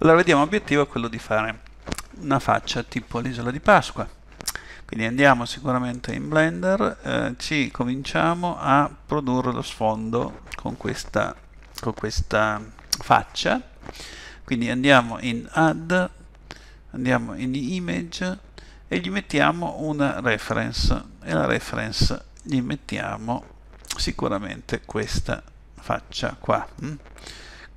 Allora vediamo, l'obiettivo è quello di fare una faccia tipo l'isola di Pasqua. Quindi andiamo sicuramente in Blender, eh, ci cominciamo a produrre lo sfondo con questa, con questa faccia. Quindi andiamo in Add, andiamo in Image e gli mettiamo una reference e la reference gli mettiamo sicuramente questa faccia qua. Mm?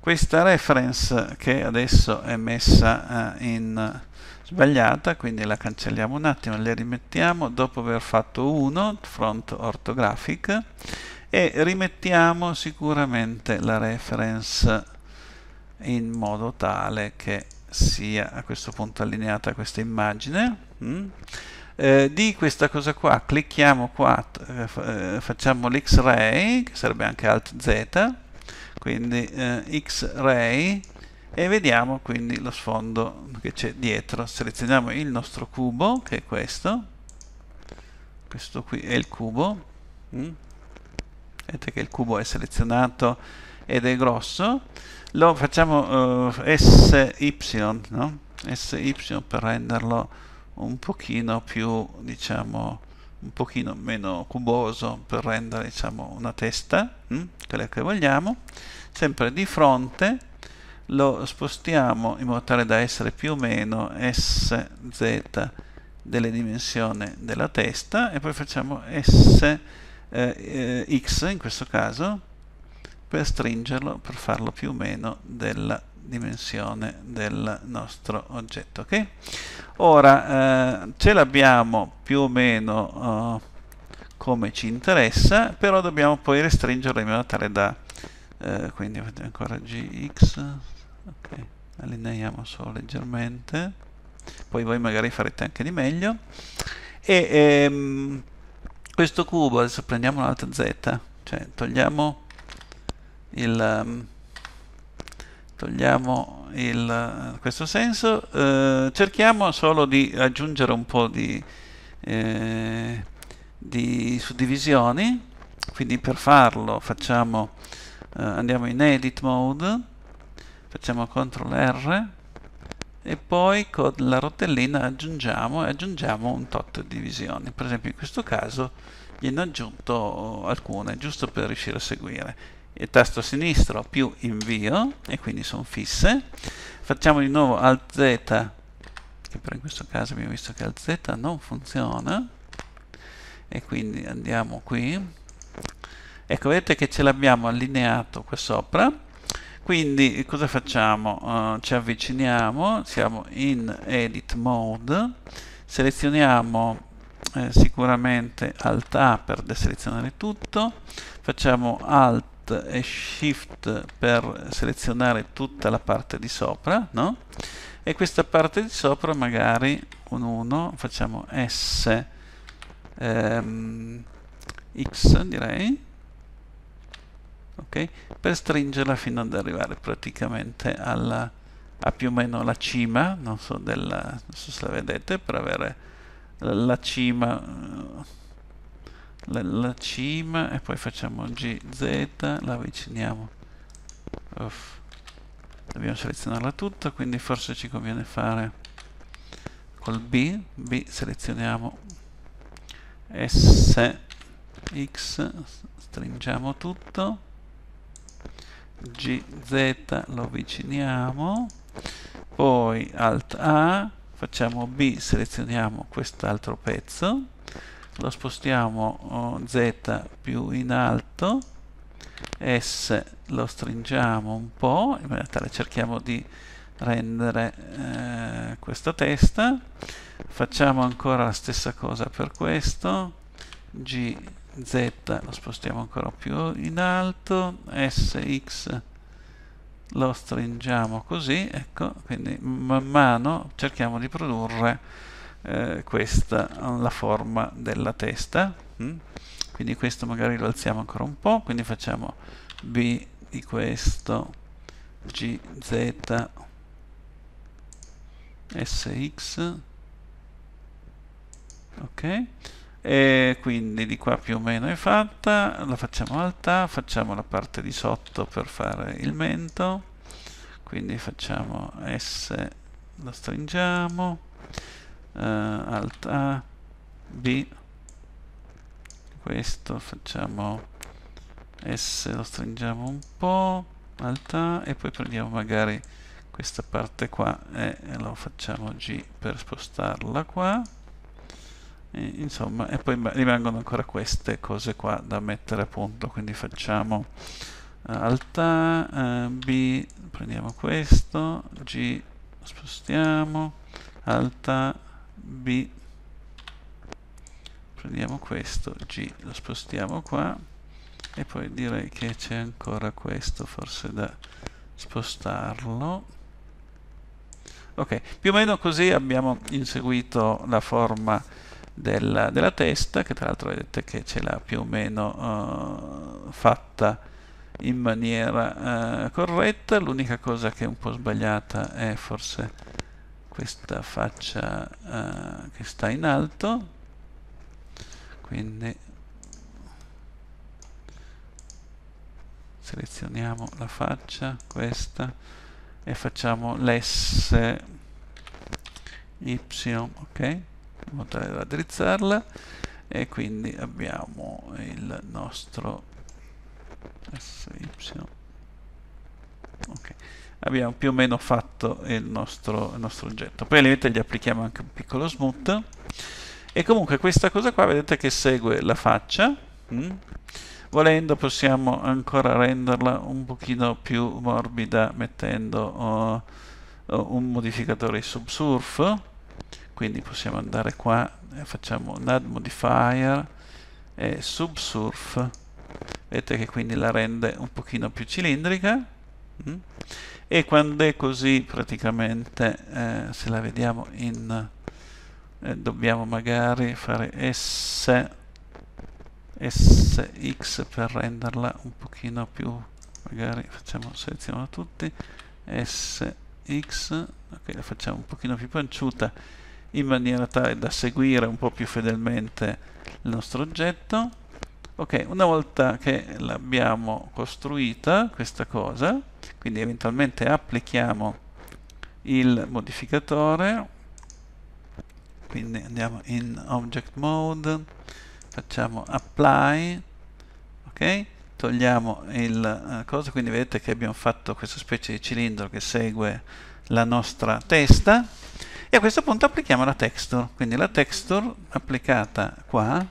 questa reference che adesso è messa eh, in sbagliata quindi la cancelliamo un attimo la rimettiamo dopo aver fatto 1 front orthographic e rimettiamo sicuramente la reference in modo tale che sia a questo punto allineata questa immagine mm. eh, di questa cosa qua clicchiamo qua eh, eh facciamo l'x-ray che sarebbe anche alt z quindi eh, X-Ray e vediamo quindi lo sfondo che c'è dietro selezioniamo il nostro cubo che è questo questo qui è il cubo mm. vedete che il cubo è selezionato ed è grosso lo facciamo uh, eh, SY no? SY per renderlo un pochino più diciamo un pochino meno cuboso per rendere diciamo, una testa, mh? Mm, quella che vogliamo, sempre di fronte lo spostiamo in modo tale da essere più o meno sz delle dimensioni della testa e poi facciamo s eh, eh, x in questo caso per stringerlo per farlo più o meno della dimensione del nostro oggetto. Okay? Ora eh, ce l'abbiamo più o meno eh, come ci interessa, però dobbiamo poi restringerlo in modo tale da... Eh, quindi ancora gx, okay. allineiamo solo leggermente, poi voi magari farete anche di meglio. E ehm, questo cubo, adesso prendiamo un'altra z, cioè togliamo il... Um, togliamo il, questo senso, eh, cerchiamo solo di aggiungere un po' di, eh, di suddivisioni, quindi per farlo facciamo, eh, andiamo in edit mode, facciamo CTRL R e poi con la rotellina aggiungiamo, aggiungiamo un tot di divisioni, per esempio in questo caso gliene ho aggiunto alcune, giusto per riuscire a seguire e tasto sinistro più invio e quindi sono fisse facciamo di nuovo alt z che però in questo caso abbiamo visto che alt z non funziona e quindi andiamo qui ecco vedete che ce l'abbiamo allineato qua sopra quindi cosa facciamo? Uh, ci avviciniamo siamo in edit mode selezioniamo eh, sicuramente alt A per deselezionare tutto facciamo alt e shift per selezionare tutta la parte di sopra no? e questa parte di sopra magari un 1 facciamo s ehm, x direi ok per stringerla fino ad arrivare praticamente alla a più o meno la cima non so, della, non so se la vedete per avere la cima la, la cima e poi facciamo GZ, la avviciniamo. Uff. Dobbiamo selezionarla tutta, quindi forse ci conviene fare col B, B selezioniamo S, X, stringiamo tutto, GZ lo avviciniamo, poi Alt A, facciamo B, selezioniamo quest'altro pezzo, lo spostiamo z più in alto s lo stringiamo un po' in maniera tale cerchiamo di rendere eh, questa testa facciamo ancora la stessa cosa per questo g z lo spostiamo ancora più in alto sx lo stringiamo così ecco quindi man mano cerchiamo di produrre eh, questa la forma della testa mm? quindi questo magari lo alziamo ancora un po' quindi facciamo b di questo gz sx ok e quindi di qua più o meno è fatta la facciamo alta facciamo la parte di sotto per fare il mento quindi facciamo s la stringiamo uh, alt A B questo facciamo S lo stringiamo un po' alt A e poi prendiamo magari questa parte qua e, lo facciamo G per spostarla qua e, insomma e poi rimangono ancora queste cose qua da mettere a punto quindi facciamo eh, alt A, eh, B prendiamo questo G spostiamo alt A B prendiamo questo G lo spostiamo qua e poi direi che c'è ancora questo forse da spostarlo ok più o meno così abbiamo inseguito la forma della, della testa che tra l'altro vedete che ce l'ha più o meno uh, fatta in maniera uh, corretta l'unica cosa che è un po' sbagliata è forse questa faccia uh, che sta in alto quindi selezioniamo la faccia questa e facciamo l'S Y ok in modo tale da raddrizzarla e quindi abbiamo il nostro SY Okay. Abbiamo più o meno fatto il nostro, il nostro oggetto. Poi ovviamente gli applichiamo anche un piccolo smooth. E comunque questa cosa qua vedete che segue la faccia. Mm? Volendo possiamo ancora renderla un pochino più morbida mettendo oh, oh un modificatore subsurf. Quindi possiamo andare qua e eh, facciamo un add modifier e subsurf. Vedete che quindi la rende un pochino più cilindrica Mm? E quando è così praticamente, eh, se la vediamo in... Eh, dobbiamo magari fare S, SX per renderla un pochino più... magari facciamo, selezioniamo tutti, SX, ok, la facciamo un pochino più panciuta in maniera tale da seguire un po' più fedelmente il nostro oggetto. Ok, una volta che l'abbiamo costruita, questa cosa, quindi eventualmente applichiamo il modificatore quindi andiamo in object mode facciamo apply ok togliamo il uh, cosa quindi vedete che abbiamo fatto questa specie di cilindro che segue la nostra testa e a questo punto applichiamo la texture quindi la texture applicata qua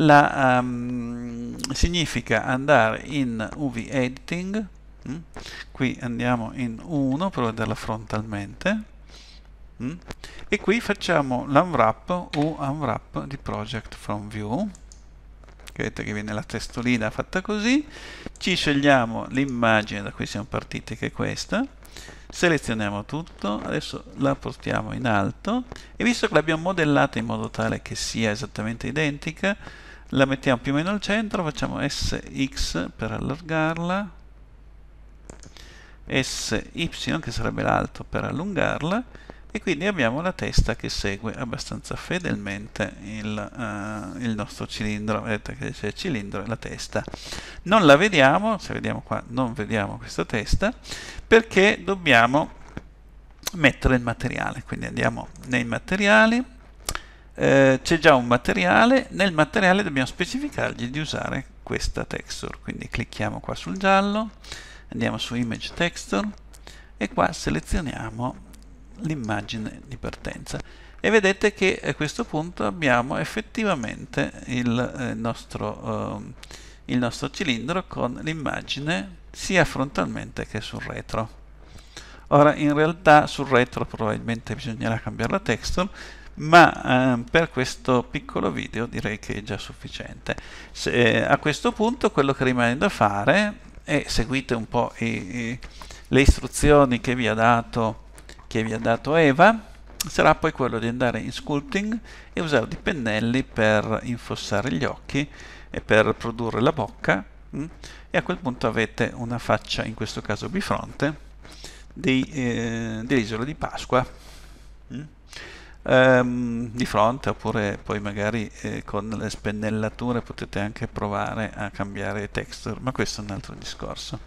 la, um, significa andare in UV editing Mm? Qui andiamo in 1 per vederla frontalmente mm? e qui facciamo l'unwrap o unwrap di project from view vedete che viene la testolina fatta così ci scegliamo l'immagine da cui siamo partiti che è questa selezioniamo tutto adesso la portiamo in alto e visto che l'abbiamo modellata in modo tale che sia esattamente identica la mettiamo più o meno al centro facciamo sx per allargarla SY che sarebbe l'alto per allungarla e quindi abbiamo la testa che segue abbastanza fedelmente il, uh, il nostro cilindro vedete che c'è il cilindro e la testa non la vediamo, se vediamo qua non vediamo questa testa perché dobbiamo mettere il materiale quindi andiamo nei materiali eh, c'è già un materiale nel materiale dobbiamo specificargli di usare questa texture quindi clicchiamo qua sul giallo andiamo su image texture e qua selezioniamo l'immagine di partenza e vedete che a questo punto abbiamo effettivamente il eh, nostro, eh, il nostro cilindro con l'immagine sia frontalmente che sul retro ora in realtà sul retro probabilmente bisognerà cambiare la texture ma eh, per questo piccolo video direi che è già sufficiente Se, eh, a questo punto quello che rimane da fare e seguite un po' i, i, le istruzioni che vi, dato, che vi, ha dato, Eva sarà poi quello di andare in sculpting e usare dei pennelli per infossare gli occhi e per produrre la bocca mh? Mm? e a quel punto avete una faccia in questo caso bifronte di, eh, dell'isola di Pasqua mh? Mm? ehm, di fronte oppure poi magari eh, con le spennellature potete anche provare a cambiare texture, ma questo è un altro discorso.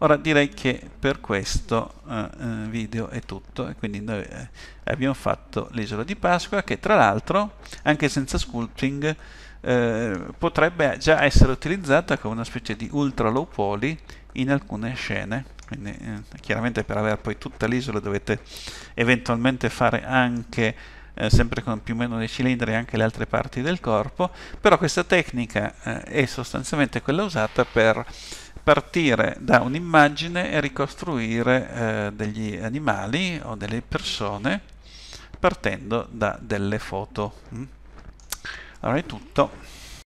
Ora direi che per questo eh, eh video è tutto e quindi noi eh, abbiamo fatto l'isola di Pasqua che tra l'altro anche senza sculpting eh, potrebbe già essere utilizzata come una specie di ultra low poly in alcune scene quindi eh, chiaramente per avere poi tutta l'isola dovete eventualmente fare anche eh, sempre con più o meno dei cilindri anche le altre parti del corpo però questa tecnica eh, è sostanzialmente quella usata per partire da un'immagine e ricostruire eh, degli animali o delle persone partendo da delle foto mm? allora è tutto